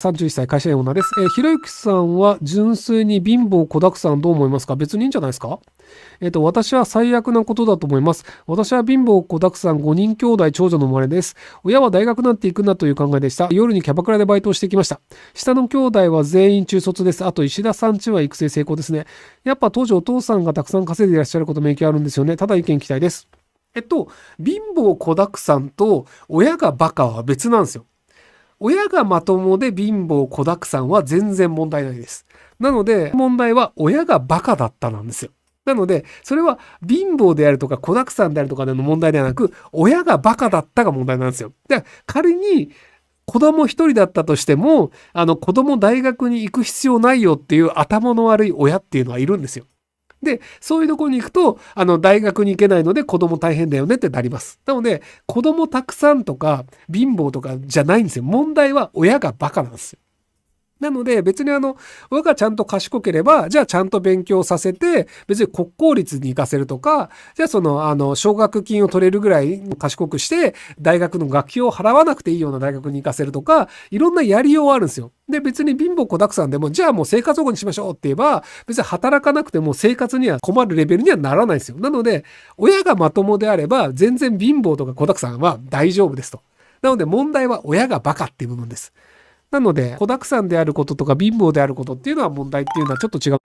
31歳、会社員女です。えー、ひろゆきさんは純粋に貧乏子だくさんどう思いますか別にいいんじゃないですかえっ、ー、と、私は最悪なことだと思います。私は貧乏子だくさん5人兄弟長女の生まれです。親は大学なんて行くなという考えでした。夜にキャバクラでバイトをしてきました。下の兄弟は全員中卒です。あと石田さんちは育成成功ですね。やっぱ当時お父さんがたくさん稼いでいらっしゃること影響あるんですよね。ただ意見期待です。えっと、貧乏子だくさんと親がバカは別なんですよ。親がまともで貧乏子だくさんは全然問題ないです。なので、問題は親がバカだったなんですよ。なので、それは貧乏であるとか、子だくさんであるとかでの問題ではなく、親がバカだったが問題なんですよ。で、仮に、子供一人だったとしても、あの、子供大学に行く必要ないよっていう頭の悪い親っていうのはいるんですよ。で、そういうところに行くと、あの、大学に行けないので子供大変だよねってなります。なので、子供たくさんとか、貧乏とかじゃないんですよ。問題は親がバカなんですよ。なので別にあの、親がちゃんと賢ければ、じゃあちゃんと勉強させて、別に国公立に行かせるとか、じゃあその、あの、奨学金を取れるぐらい賢くして、大学の学費を払わなくていいような大学に行かせるとか、いろんなやりようはあるんですよ。で、別に貧乏子だくさんでも、じゃあもう生活保護にしましょうって言えば、別に働かなくても生活には困るレベルにはならないですよ。なので、親がまともであれば、全然貧乏とか子だくさんは大丈夫ですと。なので問題は親がバカっていう部分です。なので、子沢山であることとか貧乏であることっていうのは問題っていうのはちょっと違う。